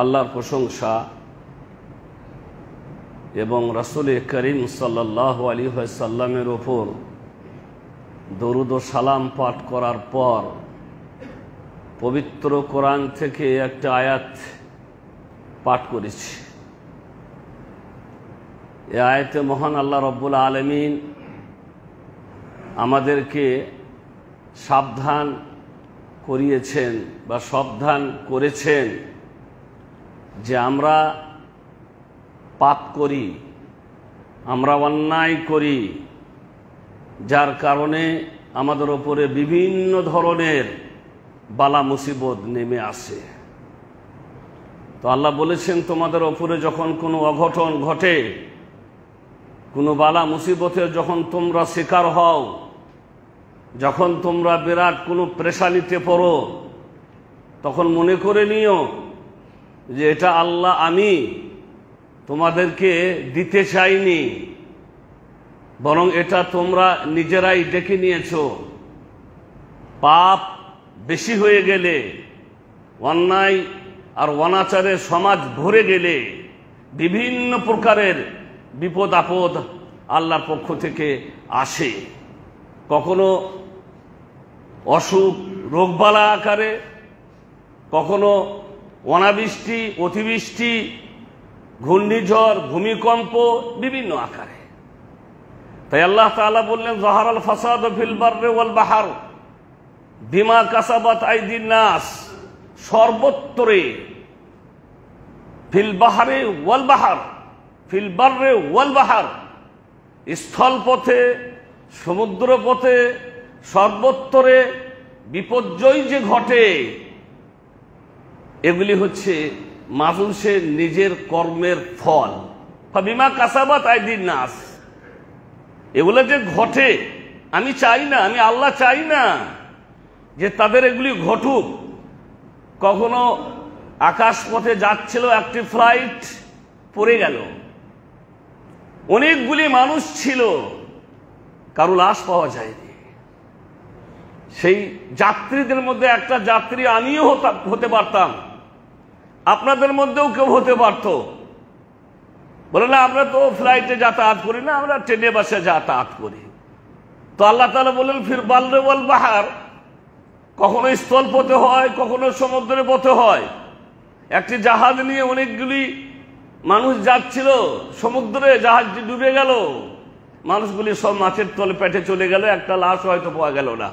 আল্লাহর প্রশংসা এবং রাসুল করিম সাল্লাহ আলী সাল্লামের ওপর দরুদ ও সালাম পাঠ করার পর পবিত্র কোরআন থেকে একটা আয়াত পাঠ করেছি এ আয়াতে মহান আল্লাহ রব্বুল আলমিন আমাদেরকে সাবধান করিয়েছেন বা সাবধান করেছেন যে আমরা পাপ করি আমরা অন্যায় করি যার কারণে আমাদের ওপরে বিভিন্ন ধরনের বালা মুসিবত নেমে আসে তো আল্লাহ বলেছেন তোমাদের ওপরে যখন কোনো অঘটন ঘটে কোনো বালা মুসিবতের যখন তোমরা শিকার হও যখন তোমরা বিরাট কোনো প্রেশানিতে পড়ো তখন মনে করে নিও যে এটা আল্লাহ আমি তোমাদেরকে দিতে চাইনি বরং এটা তোমরা নিজেরাই ডেকে নিয়েছ পাপ বেশি হয়ে গেলে অন্যায় আর অনাচারে সমাজ ভরে গেলে বিভিন্ন প্রকারের বিপদ আপদ আল্লাহর পক্ষ থেকে আসে কখনো অসুখ রোগবালা আকারে কখনো অনাবৃষ্টি অতিবৃষ্টি ঘূর্ণিঝড় ভূমিকম্প বিভিন্ন আকারে তাই আল্লাহ তালা বললেন জহারাল ফাসাদ ফিলবারে বাহার বিমা কাসাবাত আইদিন নাস সর্বত্রে ফিল বাহারে ওয়াল বাহার ফিল ওয়াল বাহার স্থল পথে সমুদ্র পথে সর্বত্রে বিপর্যয় যে ঘটে এগুলি হচ্ছে মানুষের নিজের কর্মের ফল বিমা কাসাবাত তাই দিন নাস এগুলো যে ঘটে আমি চাই না আমি আল্লাহ চাই না যে তাদের এগুলি ঘটুক কখনো আকাশ পথে যাচ্ছিল একটি ফ্লাইট পড়ে গেল অনেকগুলি মানুষ ছিল কারো লাশ পাওয়া যায়নি সেই যাত্রীদের মধ্যে একটা যাত্রী আমিও হতে পারতাম আপনাদের মধ্যেও কেউ হতে পারত বলে না আমরা তো ফ্লাইটে যাতায়াত করি না আমরা ট্রেনে বাসে যাতায়াত করি তো আল্লাহ তালা বললেন ফির বাল্লে বল বাহার কখনো স্থল পথে হয় কখনো সমুদ্রে পথে হয় একটি জাহাজ নিয়ে অনেকগুলি মানুষ যাচ্ছিল সমুদ্রে জাহাজটি ডুবে গেল মানুষগুলি সব মাছের তলে পেটে চলে গেল একটা লাশ হয়তো পাওয়া গেল না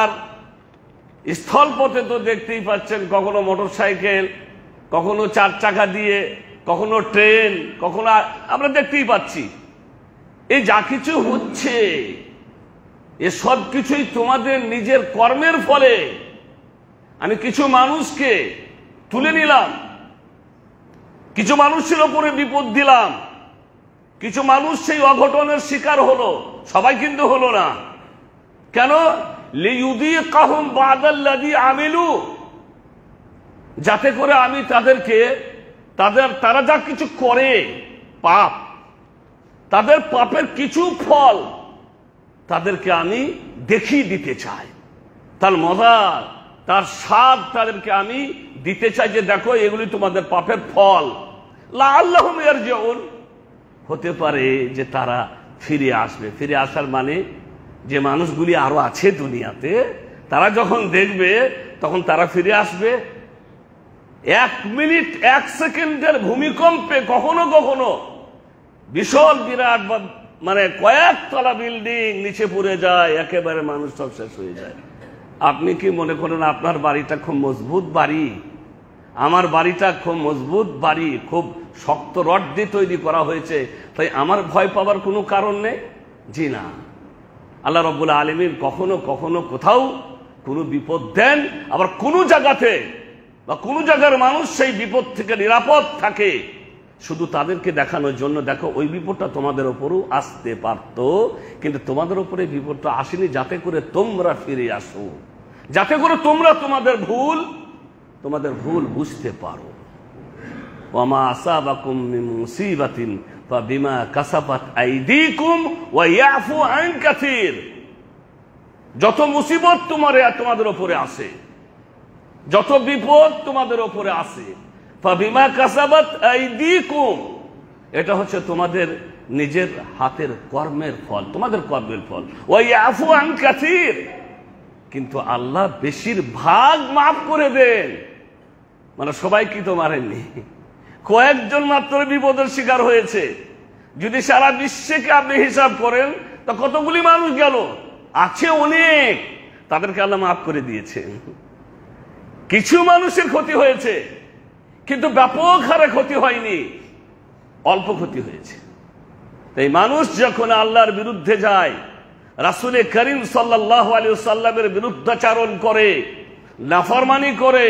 আর স্থলপথে তো দেখতেই পাচ্ছেন কখনো মোটর সাইকেল কখনো চার চাকা দিয়ে কখনো ট্রেন কখনো আমরা দেখতেই পাচ্ছি এই যা কিছু হচ্ছে এ সব কিছুই তোমাদের নিজের কর্মের ফলে আমি কিছু মানুষকে তুলে নিলাম কিছু মানুষের ওপরে বিপদ দিলাম কিছু মানুষ সেই অঘটনের শিকার হলো সবাই কিন্তু হলো না কেন যাতে করে আমি তাদেরকে তাদের তারা যা কিছু করে পাপ তাদের পাপের কিছু ফল তাদেরকে আমি দেখিয়ে দিতে চাই তার মজা তার স্বাদ তাদেরকে আমি দিতে চাই যে দেখো এগুলি তোমাদের পাপের ফল আল্লাহ মেয়ার যেমন হতে পারে যে তারা ফিরে আসবে ফিরে আসার মানে যে মানুষগুলি আরও আছে দুনিয়াতে তারা যখন দেখবে তখন তারা ফিরে আসবে এক মিনিট এক সেকেন্ডের ভূমিকম্পে কখনো কখনো বিশাল বিরাট মানে কয়েকতলা বিল্ডিং নিচে পড়ে যায় একেবারে মানুষ সব শেষ হয়ে যায় আপনি কি মনে করেন আপনার বাড়িটা খুব মজবুত বাড়ি আমার বাড়িটা খুব মজবুত বাড়ি খুব শক্ত রড দিয়ে তৈরি করা হয়েছে তাই আমার ভয় পাবার কোনো কারণ নেই জি না আল্লাহ রব্বুল আলমিন কখনো কখনো কোথাও কোনো বিপদ দেন আবার কোনো জায়গাতে বা কোনো জায়গার মানুষ সেই বিপদ থেকে নিরাপদ থাকে শুধু তাদেরকে দেখানোর জন্য দেখো ওই বিপদটা তোমাদের ওপরও আসতে পারত কিন্তু তোমাদের ওপরে বিপদটা আসেনি যাতে করে তোমরা ফিরে আসো যাতে করে তোমরা তোমাদের ভুল তোমাদের ভুল বুঝতে পারো আমা আসা বা মুসিবাতিন বিমা কাসাপাত আইদিকুম ওয়াইয়াফু আন কাসির যত মুসিবত তোমার তোমাদের ওপরে আসে যত বিপদ তোমাদের ওপরে আসে বিমা কাসাবাত আইদিকুম এটা হচ্ছে তোমাদের নিজের হাতের কর্মের ফল তোমাদের কর্মের ফল ওই আফু আন কাসির কিন্তু আল্লাহ বেশির ভাগ মাফ করে দেন মানে সবাই কি তো মারেননি কয়েকজন মাত্র বিপদের শিকার হয়েছে যদি সারা বিশ্বকে আপনি হিসাব করেন তা কতগুলি মানুষ গেল আছে অনেক তাদেরকে আল্লাহ মাফ করে দিয়েছে কিছু মানুষের ক্ষতি হয়েছে কিন্তু ব্যাপক হারে ক্ষতি হয়নি অল্প ক্ষতি হয়েছে তাই মানুষ যখন আল্লাহর বিরুদ্ধে যায় রাসুল করিম সাল্লাহ আলী সাল্লামের বিরুদ্ধাচারণ করে নাফরমানি করে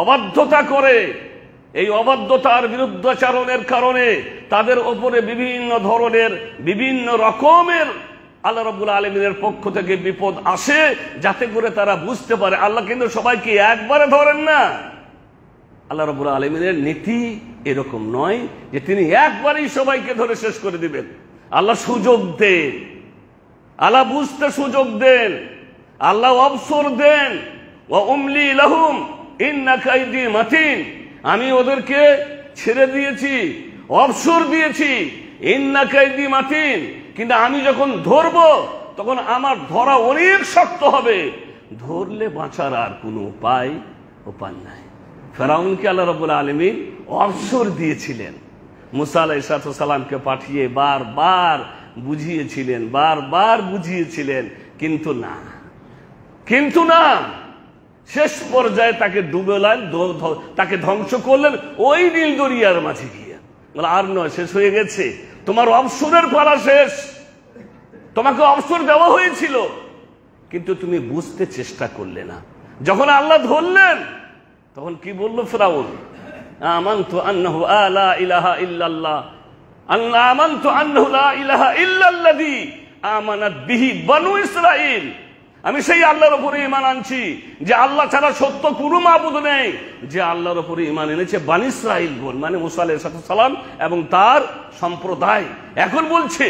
অবাধ্যতা করে এই অবাধ্যতার বিরুদ্ধাচারণের কারণে তাদের ওপরে বিভিন্ন ধরনের বিভিন্ন রকমের আল্লাহ রবুল আলমিনের পক্ষ থেকে বিপদ আসে যাতে করে তারা বুঝতে পারে আল্লাহ কিন্তু সবাইকে একবারে ধরেন না আল্লাহ রবুল আলমিনের নীতি এরকম নয় যে তিনি একবারেই সবাইকে ধরে শেষ করে দিবেন আল্লাহ সুযোগ দেন আল্লাহ বুঝতে সুযোগ দেন আল্লাহ অবসর দেন ও উমলি লাহুম ইন্না কাইদি মাতিন আমি ওদেরকে ছেড়ে দিয়েছি অবসর দিয়েছি ইন্নাকাইদি মাতিন কিন্তু আমি যখন ধরব তখন আমার ধরা অনেক শক্ত হবে ধরলে বাঁচার আর কোনো উপায় উপায় নাই ফেরাউনকে আল্লাহ রবুল আলমী অবসর দিয়েছিলেন মুসা আলাহ সালামকে পাঠিয়ে বারবার বুঝিয়েছিলেন বারবার বুঝিয়েছিলেন কিন্তু না কিন্তু না শেষ পর্যায়ে তাকে ডুবেলেন তাকে ধ্বংস করলেন ওই নীল দরিয়ার মাঝে গিয়ে আর নয় শেষ হয়ে গেছে তোমার অবসরের পালা শেষ তোমাকে অবসর দেওয়া হয়েছিল কিন্তু তুমি বুঝতে চেষ্টা করলে না যখন আল্লাহ ধরলেন তখন কি বললো ফেরাউন আমন্ত আন্নাহু আলা ইলাহা আল্লাহ আমি সেই আল্লাহর ওপরে ইমান আনছি যে আল্লাহ ছাড়া সত্য কোনো মাহবুদ নেই যে আল্লাহর ওপরে ইমান এনেছে বানিসরাইল গোল মানে মুসা সালাম এবং তার সম্প্রদায় এখন বলছে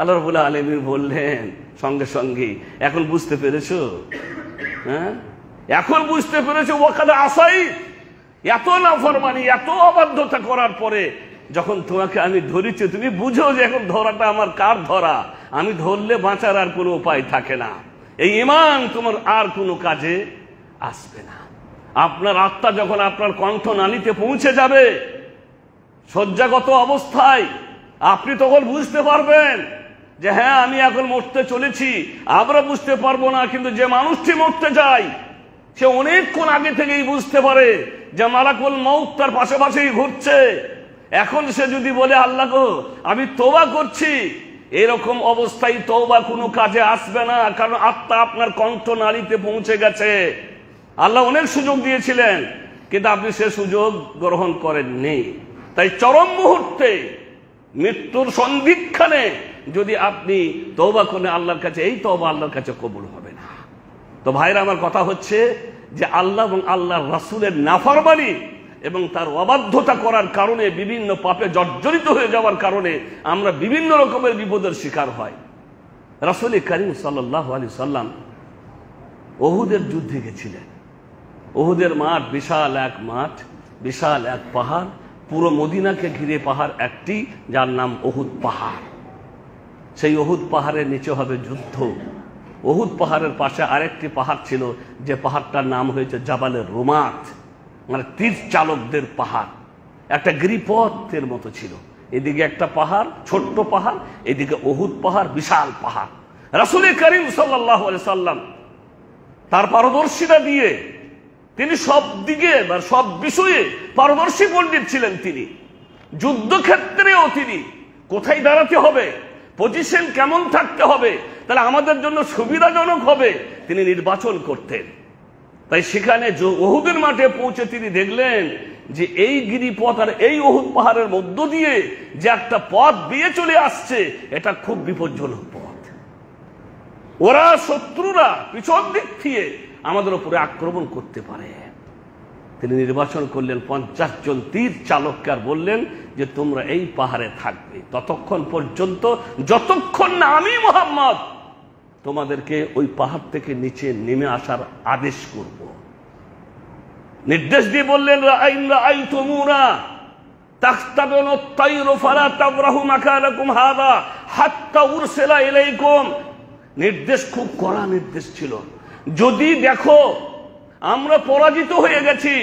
আল্লাহ রবুল্লা আলমীর বললেন সঙ্গে সঙ্গে এখন বুঝতে পেরেছ হ্যাঁ এখন বুঝতে পেরেছ ওখানে আসাই এত নাফরমানি এত অবাধ্যতা করার পরে যখন তোমাকে আমি ধরেছি তুমি বুঝো যে এখন ধরাটা আমার কার ধরা আমি ধরলে বাঁচার আর কোনো উপায় থাকে না এই ইমান তোমার আর কোনো কাজে আসবে না আপনার আত্মা যখন আপনার কণ্ঠ নালিতে পৌঁছে যাবে শয্যাগত অবস্থায় আপনি তখন বুঝতে পারবেন যে হ্যাঁ আমি এখন মরতে চলেছি আমরা বুঝতে পারবো না কিন্তু যে মানুষটি মরতে যায় সে অনেকক্ষণ আগে থেকেই বুঝতে পারে যে মারাকুল মৌত তার পাশাপাশি ঘুরছে এখন সে যদি বলে আল্লাহ আমি তোবা করছি এরকম অবস্থায় তওবা কোনো কাজে আসবে না কারণ আত্মা আপনার কণ্ঠ নালীতে পৌঁছে গেছে আল্লাহ অনেক সুযোগ দিয়েছিলেন কিন্তু আপনি সে সুযোগ গ্রহণ করেননি তাই চরম মুহূর্তে মৃত্যুর সন্ধিক্ষণে যদি আপনি তওবা করে আল্লাহর কাছে এই তওবা আল্লাহর কাছে কবুল হবে না তো ভাইরা আমার কথা হচ্ছে যে আল্লাহ এবং আল্লাহ রাসুলের নাফরমানি এবং তার অবাধ্যতা করার কারণে বিভিন্ন পাপে জর্জরিত হয়ে যাওয়ার কারণে আমরা বিভিন্ন রকমের বিপদের শিকার হয় রাসুল করিম সাল্লি আলি সাল্লাম অহুদের যুদ্ধে গেছিলেন অহুদের মাঠ বিশাল এক মাঠ বিশাল এক পাহাড় পুরো মদিনাকে ঘিরে পাহাড় একটি যার নাম অহুদ পাহাড় সেই অহুদ পাহাড়ের নিচে হবে যুদ্ধ অহুদ পাহাড়ের পাশে আরেকটি পাহাড় ছিল যে পাহাড়টার নাম হয়েছে জাবালের রোমাত মানে তীর চালকদের পাহাড় একটা গিরিপথের মতো ছিল এদিকে একটা পাহাড় ছোট্ট পাহাড় এদিকে অহুদ পাহাড় বিশাল পাহাড় রাসুল করিম সাল্লাহ সাল্লাম তার পারদর্শিতা দিয়ে তিনি সব দিকে বা মানে সব বিষয়ে পারদর্শী পণ্ডিত ছিলেন তিনি যুদ্ধক্ষেত্রেও তিনি কোথায় দাঁড়াতে হবে পজিশন কেমন থাকতে হবে তাহলে আমাদের জন্য সুবিধাজনক হবে তিনি নির্বাচন করতেন তাই সেখানে ওহুদের মাঠে পৌঁছে তিনি দেখলেন যে এই গিরিপথ আর এই ওহুদ পাহাড়ের মধ্য দিয়ে যে একটা পথ দিয়ে চলে আসছে এটা খুব বিপজ্জনক পথ ওরা শত্রুরা পিছন দিক দিয়ে আমাদের উপরে আক্রমণ করতে পারে তিনি নির্বাচন করলেন পঞ্চাশ জন তীর চালককে আর বললেন যে তোমরা এই পাহাড়ে থাকবে ততক্ষণ পর্যন্ত যতক্ষণ না আমি মোহাম্মদ তোমাদেরকে ওই পাহাড় থেকে নিচে নেমে আসার আদেশ করব নির্দেশ দিয়ে বললেন নির্দেশ খুব কড়া নির্দেশ ছিল যদি দেখো আমরা পরাজিত হয়ে গেছি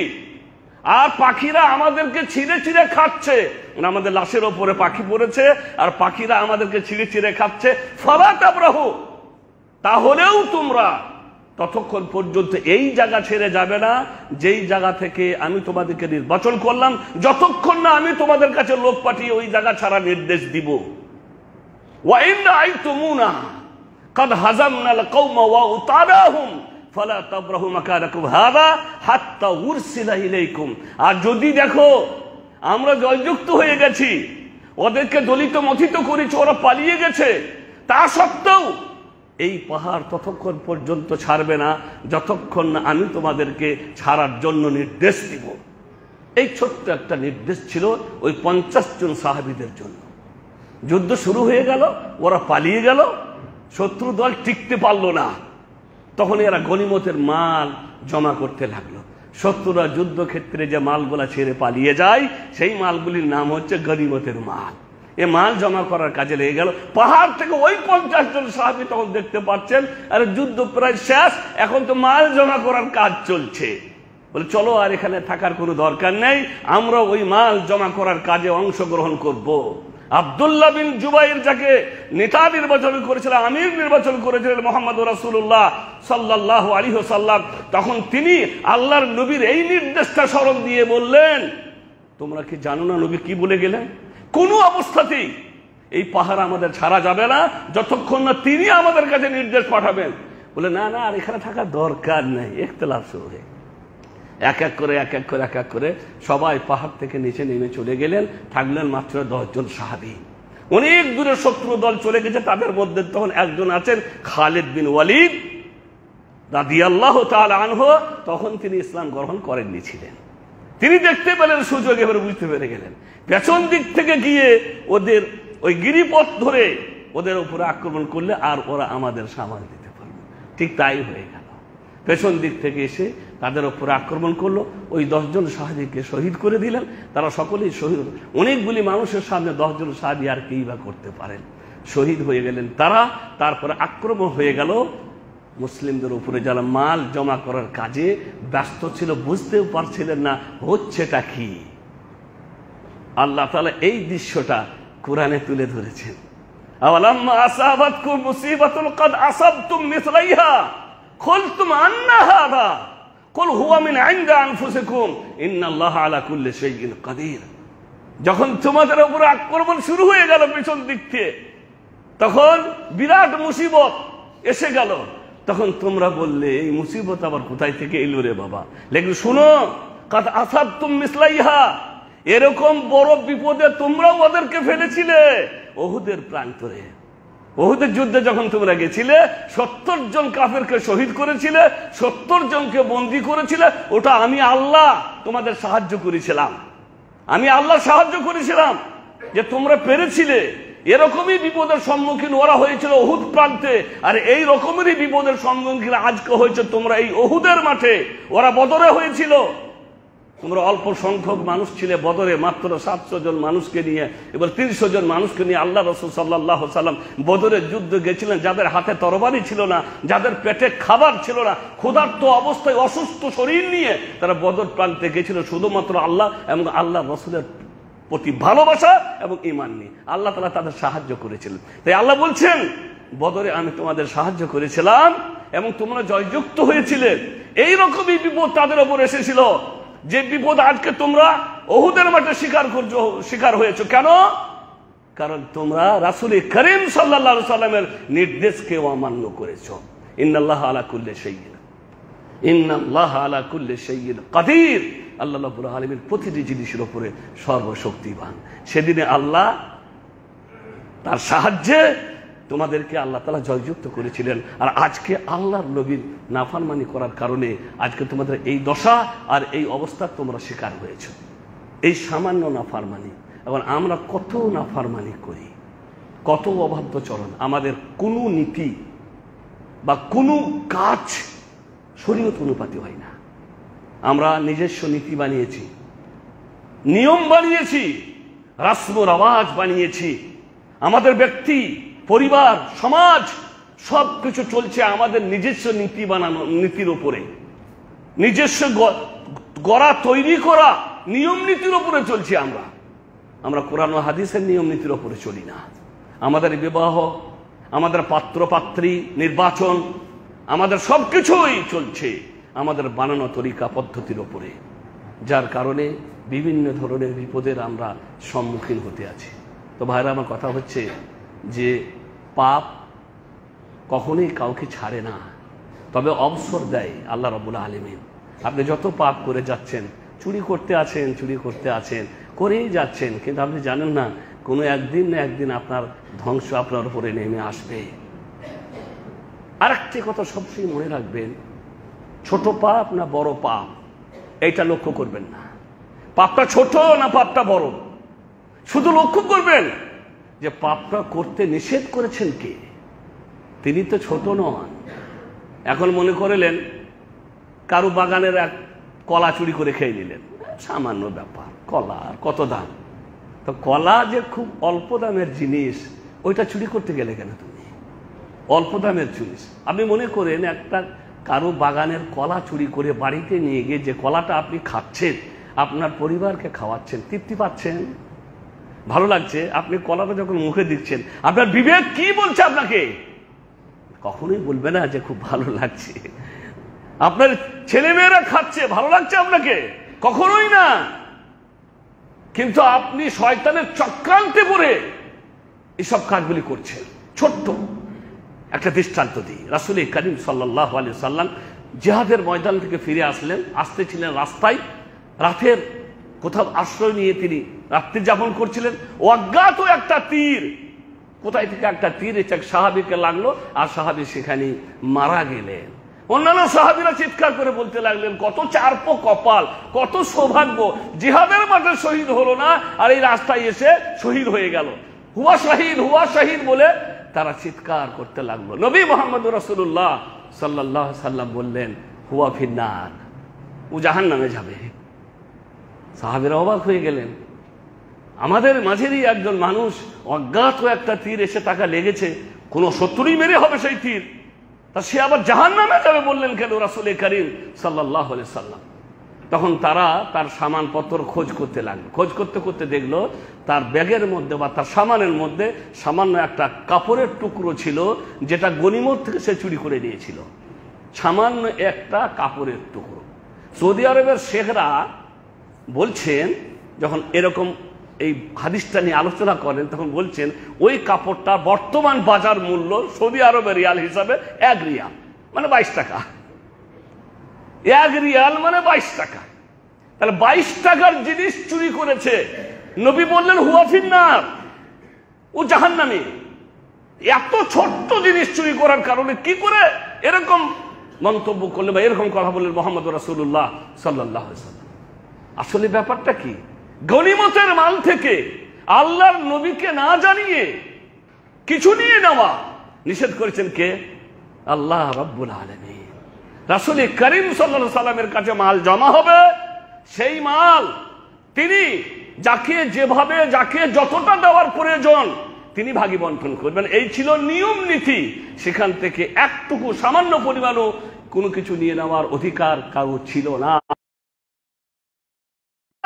আর পাখিরা আমাদেরকে ছিঁড়ে ছিঁড়ে খাচ্ছে মানে আমাদের লাশের ওপরে পাখি পড়েছে আর পাখিরা আমাদেরকে ছিঁড়ে ছিঁড়ে খাচ্ছে ফলা তাবরাহু তাহলেও তোমরা ততক্ষণ পর্যন্ত এই জায়গা ছেড়ে যাবে না যেই জায়গা থেকে আমি তোমাদেরকে নির্বাচন করলাম যতক্ষণ না আমি তোমাদের কাছে লোক পাঠিয়ে ওই জায়গা ছাড়া নির্দেশ দিব قد هزمنا القوم واوطارهم فلا تبرحوا مكانكم هذا حتى ارسل اليكم আর যদি দেখো আমরা জয়যুক্ত হয়ে গেছি ওদেরকে দলিত মথিত করেছি ওরা পালিয়ে গেছে তা সত্ত্বেও এই পাহাড় ততক্ষণ পর্যন্ত ছাড়বে না যতক্ষণ না আমি তোমাদেরকে ছাড়ার জন্য নির্দেশ দিব এই ছোট্ট একটা নির্দেশ ছিল ওই পঞ্চাশ জন সাহাবিদের জন্য যুদ্ধ শুরু হয়ে গেল ওরা পালিয়ে গেল শত্রু দল টিকতে পারলো না তখন এরা গনিমতের মাল জমা করতে লাগলো শত্রুরা যুদ্ধক্ষেত্রে যে মালগুলা ছেড়ে পালিয়ে যায় সেই মালগুলির নাম হচ্ছে গনিমতের মাল এ মাল জমা করার কাজে লেগে গেল পাহাড় থেকে ওই পঞ্চাশ জন সাহাবি তখন দেখতে পাচ্ছেন আর যুদ্ধ প্রায় শেষ এখন তো মাল জমা করার কাজ চলছে বলে চলো আর এখানে থাকার কোনো দরকার নেই আমরা ওই মাল জমা করার কাজে অংশগ্রহণ করব। আবদুল্লা বিন জুবাইর যাকে নেতা নির্বাচন করেছিলেন আমির নির্বাচন করেছিলেন মোহাম্মদ রাসুল্লাহ সাল্লাহ আলী হোসাল্লাম তখন তিনি আল্লাহর নবীর এই নির্দেশটা স্মরণ দিয়ে বললেন তোমরা কি জানো না নবী কি বলে গেলেন কোনো অবস্থাতেই এই পাহাড় আমাদের ছাড়া যাবে না যতক্ষণ না তিনি আমাদের কাছে নির্দেশ পাঠাবেন বলে না না আর এখানে থাকা দরকার নেই একতলাফ শুরু হয়ে এক এক করে এক এক করে এক এক করে সবাই পাহাড় থেকে নিচে নেমে চলে গেলেন থাকলেন মাত্র দশজন সাহাবি অনেক দূরে শত্রু দল চলে গেছে তাদের মধ্যে তখন একজন আছেন খালেদ বিন ওয়ালিদ দাদি আল্লাহ তখন তিনি ইসলাম গ্রহণ করেননি ছিলেন তিনি দেখতে পেলেন সুযোগ এবার বুঝতে পেরে গেলেন পেছন দিক থেকে গিয়ে ওদের ওই গিরিপথ ধরে ওদের উপরে আক্রমণ করলে আর ওরা আমাদের সামাল দিতে পারবে ঠিক তাই হয়ে গেল পেছন দিক থেকে এসে তাদের ওপরে আক্রমণ করলো ওই দশজন সাহাবিকে শহীদ করে দিলেন তারা সকলেই শহীদ অনেকগুলি মানুষের সামনে দশজন সাহাবি আর কেই বা করতে পারেন শহীদ হয়ে গেলেন তারা তারপরে আক্রমণ হয়ে গেল মুসলিমদের উপরে যারা মাল জমা করার কাজে ব্যস্ত ছিল বুঝতেও পারছিলেন না হচ্ছেটা কি আল্লাহ তালা এই দৃশ্যটা কোরআনে তুলে ধরেছেন যখন তোমাদের উপর আক্রমণ শুরু হয়ে গেল পিছন দিক থেকে তখন বিরাট মুসিবত এসে গেল তখন তোমরা বললে এই মুসিবত আবার কোথায় থেকে এলো রে বাবা লেকিন শুনো আসাদ আসাব তুম মিসলাইহা এরকম বড় বিপদে তোমরাও ওদেরকে ফেলেছিলে ওহুদের প্রান্তরে ওহুদের যুদ্ধে যখন তোমরা গেছিলে সত্তর জন কাফেরকে শহীদ করেছিলে সত্তর জনকে বন্দি করেছিলে ওটা আমি আল্লাহ তোমাদের সাহায্য করেছিলাম আমি আল্লাহ সাহায্য করেছিলাম যে তোমরা পেরেছিলে এরকমই বিপদের সম্মুখীন ওরা হয়েছিল অহুদ প্রান্তে আর এই রকমেরই বিপদের সম্মুখীন আজকে হয়েছে তোমরা এই অহুদের মাঠে ওরা বদরে হয়েছিল তোমরা অল্প সংখ্যক মানুষ ছিলে বদরে মাত্র সাতশো জন মানুষকে নিয়ে এবার তিনশো জন মানুষকে নিয়ে আল্লাহ রসুল সাল্লাহ সাল্লাম বদরের যুদ্ধে গেছিলেন যাদের হাতে তরবারি ছিল না যাদের পেটে খাবার ছিল না ক্ষুধার্ত অবস্থায় অসুস্থ শরীর নিয়ে তারা বদর প্রান্তে গেছিল শুধুমাত্র আল্লাহ এবং আল্লাহ রসুলের প্রতি ভালোবাসা এবং ইমান নিয়ে আল্লাহ তালা তাদের সাহায্য করেছিলেন তাই আল্লাহ বলছেন বদরে আমি তোমাদের সাহায্য করেছিলাম এবং তোমরা জয়যুক্ত হয়েছিলে এই রকমই বিপদ তাদের ওপর এসেছিল যে বিপদ আজকে তোমরা অহুদের মাঠে শিকার করছ শিকার হয়েছ কেন কারণ তোমরা রাসুল করিম সাল্লা সাল্লামের নির্দেশকে অমান্য করেছ ইন্দাল্লাহ আলা করলে সেই ইন্নাল্লাহ আলা কুল্লে সৈয়দ প্রতিটি জিনিসের ওপরে সর্বশক্তিবান সেদিনে আল্লাহ তার সাহায্যে তোমাদেরকে আল্লাহ তালা জয়যুক্ত করেছিলেন আর আজকে আল্লাহর নবীর নাফানমানি করার কারণে আজকে তোমাদের এই দশা আর এই অবস্থা তোমরা শিকার হয়েছ এই সামান্য নাফারমানি এবং আমরা কত নাফারমানি করি কত অবাধ্য চরণ আমাদের কোনো নীতি বা কোনো কাজ শরীয়ত অনুপাতে হয় না আমরা নিজস্ব নীতি বানিয়েছি নিয়ম বানিয়েছি রাসম রাওয়াজ বানিয়েছি আমাদের ব্যক্তি পরিবার সমাজ সব কিছু চলছে আমাদের নিজস্ব নীতি বানানো নীতির ওপরে নিজস্ব গড়া তৈরি করা নিয়ম নীতির ওপরে চলছি আমরা আমরা কোরআন হাদিসের নিয়ম নীতির ওপরে চলি না আমাদের বিবাহ আমাদের পাত্র পাত্রী নির্বাচন আমাদের সব কিছুই চলছে আমাদের বানানো তরিকা পদ্ধতির ওপরে যার কারণে বিভিন্ন ধরনের বিপদের আমরা সম্মুখীন হতে আছি তো ভাইরা আমার কথা হচ্ছে যে পাপ কখনোই কাউকে ছাড়ে না তবে অবসর দেয় আল্লাহ রবুল আলমিন আপনি যত পাপ করে যাচ্ছেন চুরি করতে আছেন চুরি করতে আছেন করেই যাচ্ছেন কিন্তু আপনি জানেন না কোনো একদিন না একদিন আপনার ধ্বংস আপনার উপরে নেমে আসবে আর একটি কথা সবসময় মনে রাখবেন ছোট পাপ না বড় পাপ এটা লক্ষ্য করবেন না পাপটা ছোট না পাপটা বড় শুধু লক্ষ্য করবেন যে পাপটা করতে নিষেধ করেছেন কে তিনি তো ছোট নন এখন মনে করিলেন কারো বাগানের এক কলা চুরি করে খেয়ে নিলেন সামান্য ব্যাপার কলা আর কত দাম তো কলা যে খুব অল্প দামের জিনিস ওইটা চুরি করতে গেলে কেন তুমি অল্প দামের চুরি আপনি মনে করেন একটা কারো বাগানের কলা চুরি করে বাড়িতে নিয়ে গিয়ে যে কলাটা আপনি খাচ্ছেন আপনার পরিবারকে খাওয়াচ্ছেন তৃপ্তি পাচ্ছেন ভালো লাগছে আপনি কলাটা যখন মুখে দিচ্ছেন আপনার বিবেক কি বলছে আপনাকে কখনোই বলবে না যে খুব ভালো লাগছে আপনার ছেলেমেয়েরা খাচ্ছে ভালো লাগছে আপনাকে কখনোই না কিন্তু আপনি শয়তানের চক্রান্তে পড়ে এসব কাজগুলি করছেন ছোট্ট একটা দৃষ্টান্ত দিই রাসুল করিম সাল্লাহ আলী সাল্লাম জেহাদের ময়দান থেকে ফিরে আসলেন আসতেছিলেন রাস্তায় রাতের কোথাও আশ্রয় নিয়ে তিনি রাত্রি যাপন করছিলেন অজ্ঞাত একটা তীর কোথায় থেকে একটা তীর এক সাহাবিকে লাগলো আর সাহাবি সেখানে মারা গেলেন অন্যান্য সাহাবিরা চিৎকার করে বলতে লাগলেন কত চারপো কপাল কত সৌভাগ্য জিহাদের মাঠে শহীদ হলো না আর এই রাস্তায় এসে শহীদ হয়ে গেল হুয়া শাহিদ হুয়া শাহিদ বলে তারা চিৎকার করতে লাগলো নবী মোহাম্মদ রসুল্লাহ সাল্লাহ সাল্লাম বললেন হুয়া ফিন্নার ও জাহান নামে যাবে সাহাবের অবাক হয়ে গেলেন আমাদের মাঝেরই একজন মানুষ অজ্ঞাত একটা তীর এসে টাকা লেগেছে কোন শত্রুই মেরে হবে সেই তীর তা সে আবার জাহান নামে যাবে বললেন কেন রাসুল করিম সাল্লাহ সাল্লাম তখন তারা তার সামানপত্র খোঁজ করতে লাগলো খোঁজ করতে করতে দেখলো তার ব্যাগের মধ্যে বা তার সামানের মধ্যে সামান্য একটা কাপড়ের টুকরো ছিল যেটা গনিমত থেকে সে চুরি করে নিয়েছিল সামান্য একটা কাপড়ের টুকরো সৌদি আরবের শেখরা বলছেন যখন এরকম এই হাদিসটা নিয়ে আলোচনা করেন তখন বলছেন ওই কাপড়টা বর্তমান বাজার মূল্য সৌদি আরবের রিয়াল হিসাবে এক রিয়াল মানে বাইশ টাকা এক রিয়াল মানে বাইশ টাকা তাহলে বাইশ টাকার জিনিস চুরি করেছে নবী বললেন হুয়াফিন না ও জাহান্নামি এত ছোট্ট জিনিস চুরি করার কারণে কি করে এরকম মন্তব্য করলে বা এরকম কথা বললেন মোহাম্মদ রাসুল্লাহ সাল্লাহ আসলে ব্যাপারটা কি গণিমতের মাল থেকে আল্লাহর নবীকে না জানিয়ে কিছু নিয়ে নেওয়া নিষেধ করেছেন কে আল্লাহ রব্বুল আলমী রাসুল করিম সাল্লা সাল্লামের কাছে মাল জমা হবে সেই মাল তিনি যাকে যেভাবে যাকে যতটা দেওয়ার প্রয়োজন তিনি ভাগি বন্টন করবেন এই ছিল নিয়ম নীতি সেখান থেকে একটুকু সামান্য পরিমাণও কোনো কিছু নিয়ে নেওয়ার অধিকার কারো ছিল না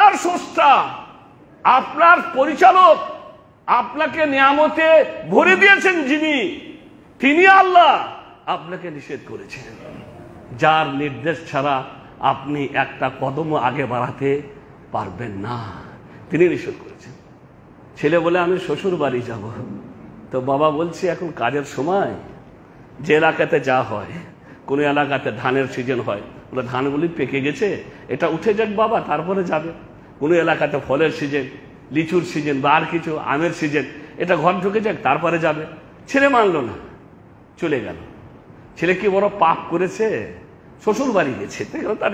আর সস্তা আপনার পরিচালক আপনাকে নিয়ামতে ভরে দিয়েছেন যিনি তিনি আল্লাহ আপনাকে নিষেধ করেছিলেন যার নির্দেশ ছাড়া আপনি একটা কদমও আগে বাড়াতে পারবেন না তিনি নিষেধ করেছেন ছেলে বলে আমি শ্বশুর বাড়ি যাব তো বাবা বলছি এখন কাজের সময় যে এলাকাতে যা হয় কোনো এলাকাতে ধানের সিজন হয় বলে ধানগুলি পেকে গেছে এটা উঠে যাক বাবা তারপরে যাবে কোনো এলাকাতে ফলের সিজন লিচুর সিজন বা আর কিছু আমের সিজন এটা ঘর ঢুকে যাক তারপরে যাবে ছেলে মানল না চলে গেল ছেলে কি বড় পাপ করেছে শ্বশুর বাড়ি গেছে তার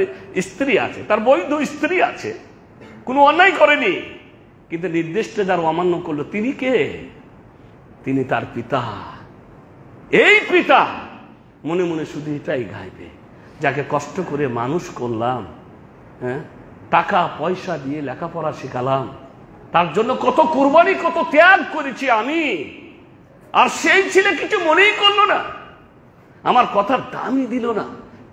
স্ত্রী আছে তার বৈধ স্ত্রী আছে কোনো অন্যায় করেনি কিন্তু নির্দিষ্ট যার অমান্য করলো তিনি কে তিনি তার পিতা এই পিতা মনে মনে শুধু এটাই গাইবে যাকে কষ্ট করে মানুষ করলাম হ্যাঁ টাকা পয়সা দিয়ে লেখাপড়া শেখালাম তার জন্য কত কুরবানি কত ত্যাগ করেছি আমি আর সেই ছেলে কিছু মনেই করলো না আমার কথার দামই দিল না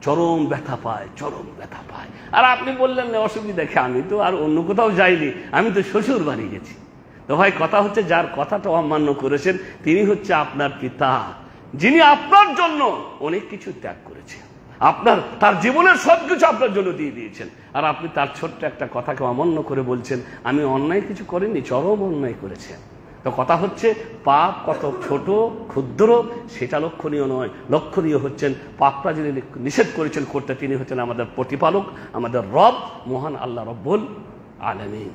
চরম ব্যথা পায় চরম ব্যথা পায় আর আপনি বললেন না অসুবিধা কে আমি তো আর অন্য কোথাও যাইনি আমি তো শ্বশুর বাড়ি গেছি তো ভাই কথা হচ্ছে যার কথাটা অমান্য করেছেন তিনি হচ্ছে আপনার পিতা যিনি আপনার জন্য অনেক কিছু ত্যাগ করেছেন আপনার তার জীবনের সব কিছু আপনার জন্য দিয়ে দিয়েছেন আর আপনি তার ছোট্ট একটা কথাকে অমান্য করে বলছেন আমি অন্যায় কিছু করিনি চরম অন্যায় করেছেন তো কথা হচ্ছে পাপ কত ছোট ক্ষুদ্র সেটা লক্ষণীয় নয় লক্ষণীয় হচ্ছেন পাপটা যিনি নিষেধ করেছেন করতে তিনি হচ্ছেন আমাদের প্রতিপালক আমাদের রব মহান আল্লাহ রব্বুল আলমী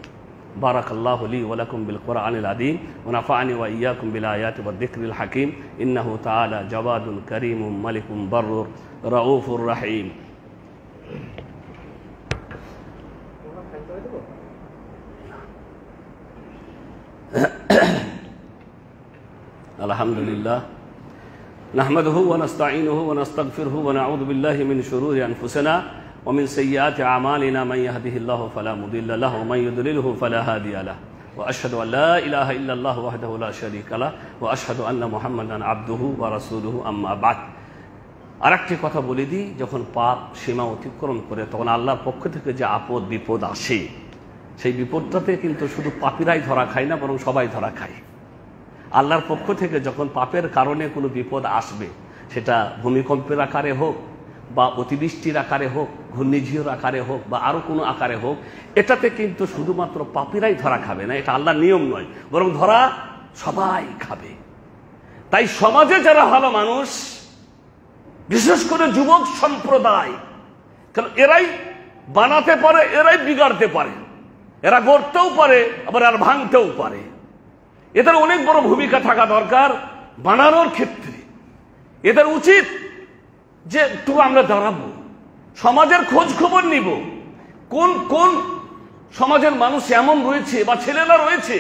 بارك الله لي ولكم بالقرآن العظيم ونفعني وإياكم بالآيات والذكر الحكيم إنه تعالى جواد كريم ملك برر رعوف رحيم الحمد لله نحمده ونستعينه ونستغفره ونعوذ بالله من شرور أنفسنا ومن سيئات عمالنا من يهده الله فلا مضل له ومن يدلله فلا هادي له وأشهد أن لا إله إلا الله وحده لا شريك له وأشهد أن محمد عبده ورسوله أما بعد আরেকটি কথা বলে দিই যখন পাপ সীমা অতিক্রম করে তখন আল্লাহর পক্ষ থেকে যে আপদ বিপদ আসে সেই বিপদটাতে কিন্তু শুধু পাপিরাই ধরা খায় না বরং সবাই ধরা খায় আল্লাহর পক্ষ থেকে যখন পাপের কারণে কোনো বিপদ আসবে সেটা ভূমিকম্পের আকারে হোক বা অতিবৃষ্টির আকারে হোক ঘূর্ণিঝিওর আকারে হোক বা আরও কোনো আকারে হোক এটাতে কিন্তু শুধুমাত্র পাপিরাই ধরা খাবে না এটা আল্লাহর নিয়ম নয় বরং ধরা সবাই খাবে তাই সমাজে যারা ভালো মানুষ বিশেষ করে যুবক সম্প্রদায় কারণ এরাই বানাতে পারে এরাই বিগাড়তে পারে এরা গড়তেও পারে আবার আর ভাঙতেও পারে এদের অনেক বড় ভূমিকা থাকা দরকার বানানোর ক্ষেত্রে এদের উচিত যে একটু আমরা দাঁড়াবো সমাজের খোঁজ খবর নিব কোন কোন সমাজের মানুষ এমন রয়েছে বা ছেলেরা রয়েছে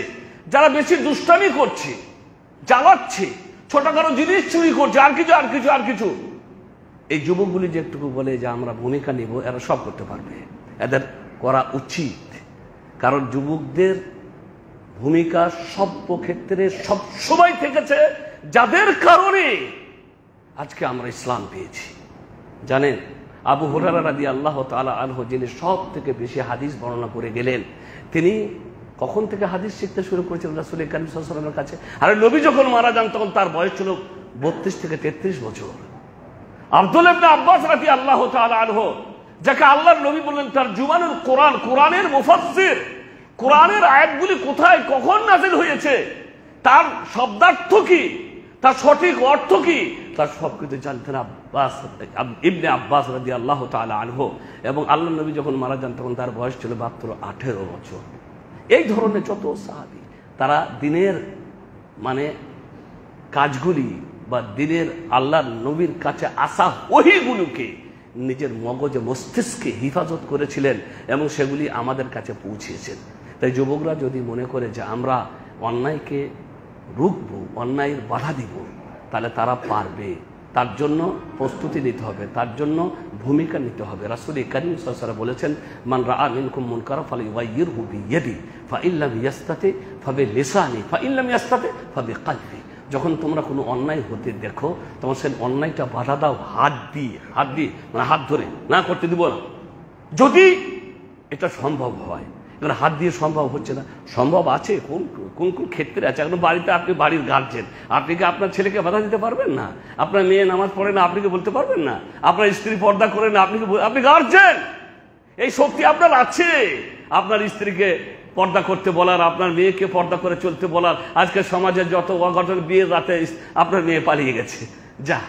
যারা বেশি দুষ্টামি করছে জ্বালাচ্ছে ছোটখাটো জিনিস চুরি করছে আর কিছু আর কিছু আর কিছু এই যুবকগুলি যেটুকু বলে যে আমরা ভূমিকা নিব এরা সব করতে পারবে এদের করা উচিত কারণ যুবকদের ভূমিকা ক্ষেত্রে সব সময় থেকেছে যাদের কারণে আজকে আমরা ইসলাম পেয়েছি জানেন আবু হুরারা রাজি আল্লাহ তালা আলহ যিনি সব থেকে বেশি হাদিস বর্ণনা করে গেলেন তিনি কখন থেকে হাদিস শিখতে শুরু করেছিলেন রাসুল করিম কাছে আর নবী যখন মারা যান তখন তার বয়স ছিল বত্রিশ থেকে তেত্রিশ বছর আব্দুল আব্বাস রাজি আল্লাহ তালা আলহ যাকে আল্লাহর নবী বললেন তার জুবানের কোরআন কোরআনের মুফাসির কোরআনের আয়াতগুলি কোথায় কখন নাজিল হয়েছে তার শব্দার্থ কি তার সঠিক অর্থ কি তার সব কিছু জানতেন আব্বাস ইবনে আব্বাস রাজি আল্লাহ তালা আনহো এবং আল্লাহ নবী যখন মারা যান তখন তার বয়স ছিল মাত্র আঠেরো বছর এই ধরনের যত সাহাবি তারা দিনের মানে কাজগুলি বা দিনের আল্লাহ নবীর কাছে আসা ওহিগুলোকে নিজের মগজে মস্তিষ্কে হিফাজত করেছিলেন এবং সেগুলি আমাদের কাছে পৌঁছেছেন তাই যুবকরা যদি মনে করে যে আমরা অন্যায়কে রুখব অন্যায়ের বাধা দিব তাহলে তারা পারবে তার জন্য প্রস্তুতি নিতে হবে তার জন্য ভূমিকা নিতে হবে রাসুল করিম সারা বলেছেন মান রা মিনকুম মুনকার ওয়াই ওয়াইয়ুর হুবি ইয়েদি ফা ইল্লাম ইয়াস্তাতে ফাবে লেসানি ফা ইল্লাম ইয়াস্তাতে ফাবে কাজবি যখন তোমরা কোনো অন্যায় হতে দেখো তখন সেই অন্যায়টা বাধা দাও হাত দিয়ে হাত দিয়ে মানে হাত ধরে না করতে দিব না যদি এটা সম্ভব হয় এখন হাত দিয়ে সম্ভব হচ্ছে না সম্ভব আছে কোন কোন কোন ক্ষেত্রে আছে এখন বাড়িতে আপনি বাড়ির গার্জেন আপনি কি আপনার ছেলেকে বাধা দিতে পারবেন না আপনার মেয়ে নামাজ পড়ে না আপনি কি বলতে পারবেন না আপনার স্ত্রী পর্দা করে না আপনি কি আপনি গার্জেন এই শক্তি আপনার আছে আপনার স্ত্রীকে পর্দা করতে বলার আপনার মেয়েকে পর্দা করে চলতে বলার আজকে সমাজে যত অঘটন বিয়ের রাতে আপনার মেয়ে পালিয়ে গেছে যা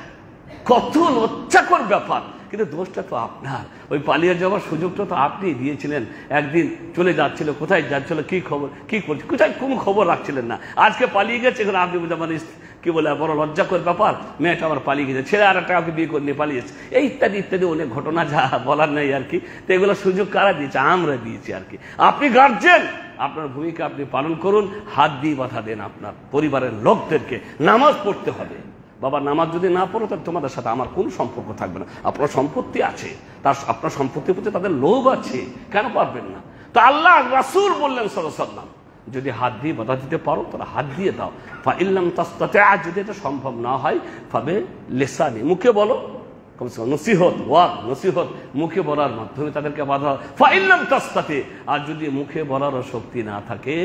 কত লজ্জাকর ব্যাপার কিন্তু দোষটা তো আপনার ওই পালিয়ে যাওয়ার সুযোগটা তো আপনি দিয়েছিলেন একদিন চলে যাচ্ছিল কোথায় যাচ্ছিল কি খবর কি করছে কোথায় কোনো খবর রাখছিলেন না আজকে পালিয়ে গেছে এখানে আপনি মানে কি বলে বড় লজ্জাকর ব্যাপার মেয়েটা আমার পালিয়ে গেছে ছেলে আর একটা বিয়ে করে নিয়ে পালিয়েছে এই ইত্যাদি ইত্যাদি অনেক ঘটনা যা বলার নেই আর কি তো এগুলো সুযোগ কারা দিয়েছে আমরা দিয়েছি আর কি আপনি গার্জেন আপনার ভূমিকা আপনি পালন করুন হাত দিয়ে বাধা দেন আপনার পরিবারের লোকদেরকে নামাজ পড়তে হবে বাবা নামাজ যদি না পড়ো তাহলে তোমাদের সাথে আমার কোনো সম্পর্ক থাকবে না আপনার সম্পত্তি আছে তার আপনার সম্পত্তির প্রতি তাদের লোভ আছে কেন পারবেন না তো আল্লাহ রাসুল বললেন সরসাল্লাম যদি হাত দিয়ে বাধা দিতে পারো তাহলে হাত দিয়ে দাও ফাইলাম তাস্তাতে আর যদি এটা সম্ভব না হয় তবে লেসানি মুখে বলো কমসে কম নসিহত ওয়াক নসিহত মুখে বলার মাধ্যমে তাদেরকে বাধা ফাইলাম তাস্তাতে আর যদি মুখে বলারও শক্তি না থাকে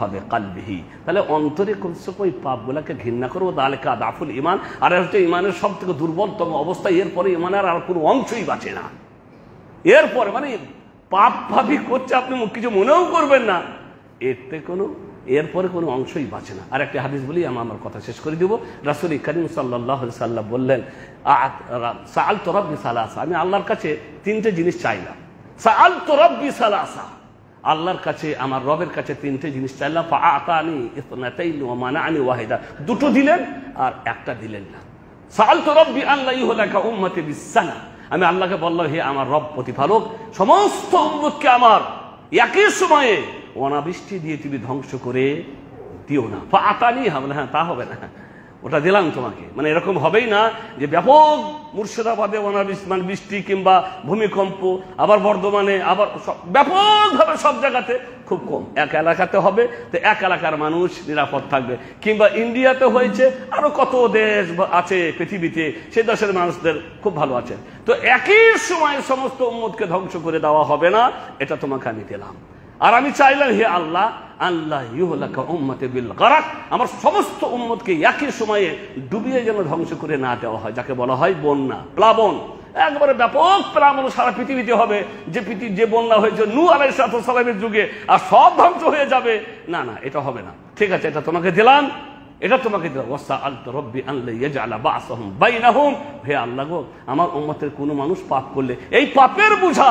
ফাবে কালবিহি তাহলে অন্তরে কমসে কম ওই পাপগুলাকে ঘৃণা করবো তাহলে কাদাফুল ইমান আর হচ্ছে ইমানের সব থেকে দুর্বলতম অবস্থা এরপরে ইমানের আর কোনো অংশই বাঁচে না এরপরে মানে পাপ ভাবি করছে আপনি কিছু মনেও করবেন না এতে কোনো এরপরে কোনো অংশই বাঁচে না আর একটা হাদিস বলি আমার কথা শেষ করে দিব রাসুল করিম সাল্লাহ সাল্লাহ বললেন সাল তোরাব্বি সালাসা আমি আল্লাহর কাছে তিনটে জিনিস চাইলাম সাল তোরাব্বি সালাসা আল্লাহর কাছে আমার রবের কাছে তিনটে জিনিস চাইলাম দুটো দিলেন আর একটা দিলেন না আল্লাহ আমি আল্লাহকে বললাম হে আমার রব প্রতিফালক সমস্ত উন্মুখকে আমার একই সময়ে অনাবৃষ্টি দিয়ে তুমি ধ্বংস করে দিও না আতানি হবে হ্যাঁ, হ্যাঁ তা হবে না ওটা দিলাম তোমাকে মানে এরকম হবেই না যে ব্যাপক মুর্শিদাবাদে অনাবিস মানে বৃষ্টি কিংবা ভূমিকম্প আবার বর্ধমানে আবার ব্যাপকভাবে সব জায়গাতে খুব কম এক এলাকাতে হবে তো এক এলাকার মানুষ নিরাপদ থাকবে কিংবা ইন্ডিয়াতে হয়েছে আরও কত দেশ আছে পৃথিবীতে সেই দেশের মানুষদের খুব ভালো আছে তো একই সময় সমস্ত উম্মতকে ধ্বংস করে দেওয়া হবে না এটা তোমাকে আমি দিলাম আর আমি চাইলাম হে আল্লাহ আল্লাহ আমার সমস্ত উম্মতকে একই সময়ে ডুবিয়ে যেন ধ্বংস করে না দেওয়া হয় যাকে বলা হয় বন্যা প্লাবন একবারে ব্যাপক প্রাণ সারা পৃথিবীতে হবে যে পৃথিবী যে বন্যা হয়েছে নু আলাই সালামের যুগে আর সব ধ্বংস হয়ে যাবে না না এটা হবে না ঠিক আছে এটা তোমাকে দিলাম এটা তোমাকে হে আল্লাহ গো আমার উম্মতের কোনো মানুষ পাপ করলে এই পাপের বুঝা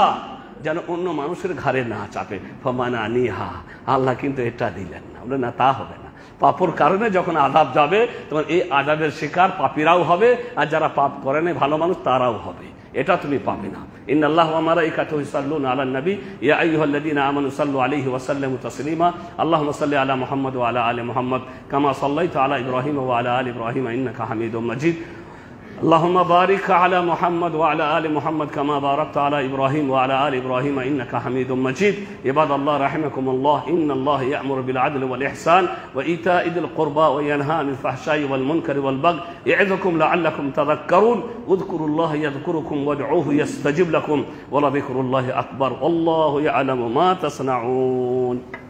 যেন অন্য মানুষের ঘাড়ে না চাপে ফমানা নিহা আল্লাহ কিন্তু এটা দিলেন না বলে না তা হবে না পাপর কারণে যখন আদাব যাবে তোমার এই আদাবের শিকার পাপিরাও হবে আর যারা পাপ করে না ভালো মানুষ তারাও হবে এটা তুমি পাবে না ইন আল্লাহ আমারা এই কাথু ইসাল্লুন আলা নবী ইয়া আইহল্লাদিন আমান সাল্লু আলহি ওয়াসাল্লাম তসলিমা আল্লাহ সাল্লি আলা মোহাম্মদ ও আলা আলী মোহাম্মদ কামা সাল্লাই আলা ইব্রাহিম ও আলা আল ইব্রাহিম ইন্নাকা হামিদ ও মজিদ اللهم بارك على محمد وعلى آل محمد كما باركت على إبراهيم وعلى آل إبراهيم إنك حميد مجيد عباد الله رحمكم الله إن الله يأمر بالعدل والإحسان وإيتاء ذي القربى وينهى عن الفحشاء والمنكر والبغي يعظكم لعلكم تذكرون اذكروا الله يذكركم وادعوه يستجب لكم ولذكر الله أكبر والله يعلم ما تصنعون